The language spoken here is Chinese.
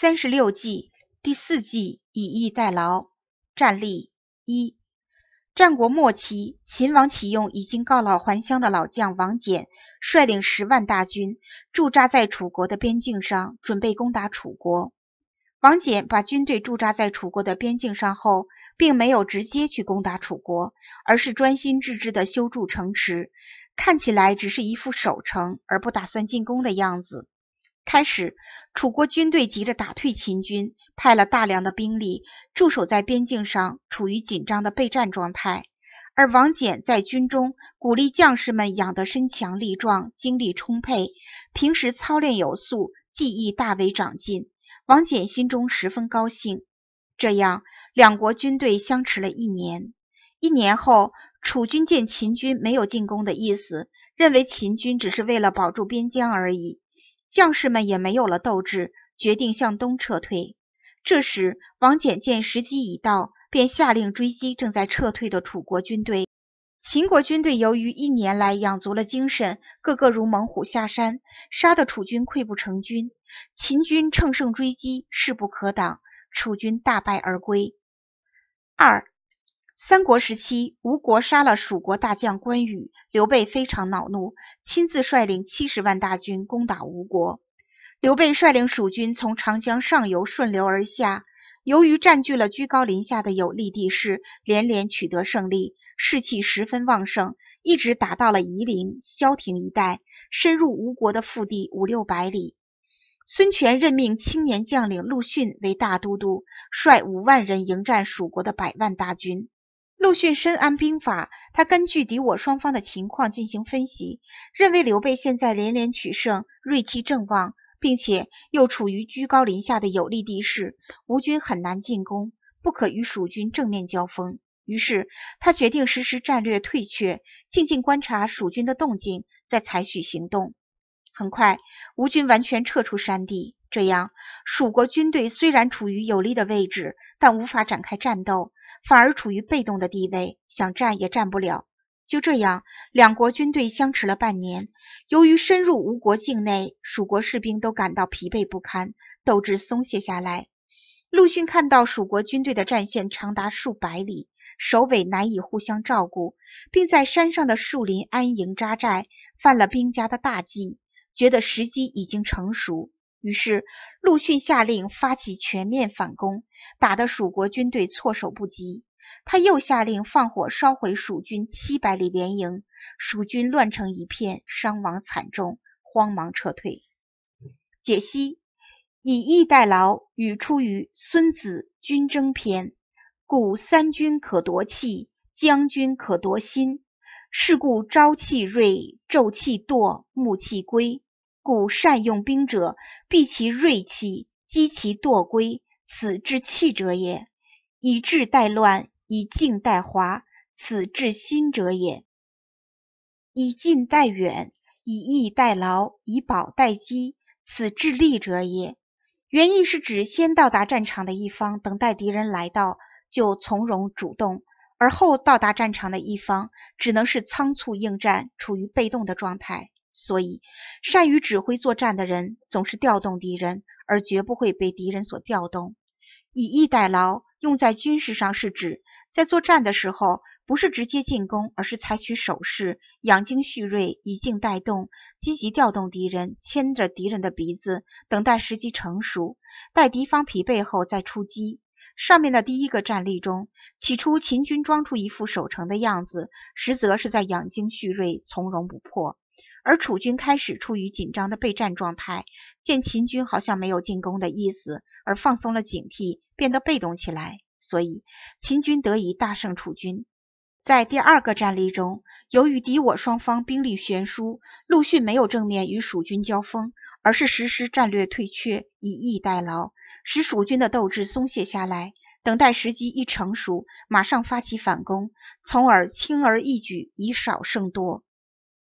三十六计第四计以逸待劳。战例一：战国末期，秦王启用已经告老还乡的老将王翦，率领十万大军驻扎在楚国的边境上，准备攻打楚国。王翦把军队驻扎在楚国的边境上后，并没有直接去攻打楚国，而是专心致志地修筑城池，看起来只是一副守城而不打算进攻的样子。开始，楚国军队急着打退秦军，派了大量的兵力驻守在边境上，处于紧张的备战状态。而王翦在军中鼓励将士们养得身强力壮、精力充沛，平时操练有素，技艺大为长进。王翦心中十分高兴。这样，两国军队相持了一年。一年后，楚军见秦军没有进攻的意思，认为秦军只是为了保住边疆而已。将士们也没有了斗志，决定向东撤退。这时，王翦见时机已到，便下令追击正在撤退的楚国军队。秦国军队由于一年来养足了精神，个个如猛虎下山，杀得楚军溃不成军。秦军乘胜追击，势不可挡，楚军大败而归。二三国时期，吴国杀了蜀国大将关羽，刘备非常恼怒，亲自率领七十万大军攻打吴国。刘备率领蜀军从长江上游顺流而下，由于占据了居高临下的有利地势，连连取得胜利，士气十分旺盛，一直打到了夷陵、萧亭一带，深入吴国的腹地五六百里。孙权任命青年将领陆逊为大都督，率五万人迎战蜀国的百万大军。陆逊深谙兵法，他根据敌我双方的情况进行分析，认为刘备现在连连取胜，锐气正旺，并且又处于居高临下的有利地势，吴军很难进攻，不可与蜀军正面交锋。于是他决定实施战略退却，静静观察蜀军的动静，再采取行动。很快，吴军完全撤出山地，这样蜀国军队虽然处于有利的位置，但无法展开战斗。反而处于被动的地位，想战也战不了。就这样，两国军队相持了半年。由于深入吴国境内，蜀国士兵都感到疲惫不堪，斗志松懈下来。陆逊看到蜀国军队的战线长达数百里，首尾难以互相照顾，并在山上的树林安营扎寨，犯了兵家的大忌，觉得时机已经成熟。于是，陆逊下令发起全面反攻，打得蜀国军队措手不及。他又下令放火烧毁蜀军七百里连营，蜀军乱成一片，伤亡惨重，慌忙撤退。解析：以逸待劳，语出于《孙子·军争篇》。故三军可夺气，将军可夺心。是故，朝气锐，昼气惰，暮气归。故善用兵者，避其锐气，击其惰归，此治气者也；以治待乱，以静待华，此治心者也；以近待远，以逸待劳，以饱待饥，此治力者也。原意是指先到达战场的一方，等待敌人来到就从容主动，而后到达战场的一方只能是仓促应战，处于被动的状态。所以，善于指挥作战的人总是调动敌人，而绝不会被敌人所调动。以逸待劳，用在军事上是指在作战的时候，不是直接进攻，而是采取守势，养精蓄锐，以静待动，积极调动敌人，牵着敌人的鼻子，等待时机成熟，待敌方疲惫后再出击。上面的第一个战例中，起初秦军装出一副守城的样子，实则是在养精蓄锐，从容不迫。而楚军开始处于紧张的备战状态，见秦军好像没有进攻的意思，而放松了警惕，变得被动起来，所以秦军得以大胜楚军。在第二个战例中，由于敌我双方兵力悬殊，陆逊没有正面与蜀军交锋，而是实施战略退却，以逸待劳，使蜀军的斗志松懈下来，等待时机一成熟，马上发起反攻，从而轻而易举以少胜多。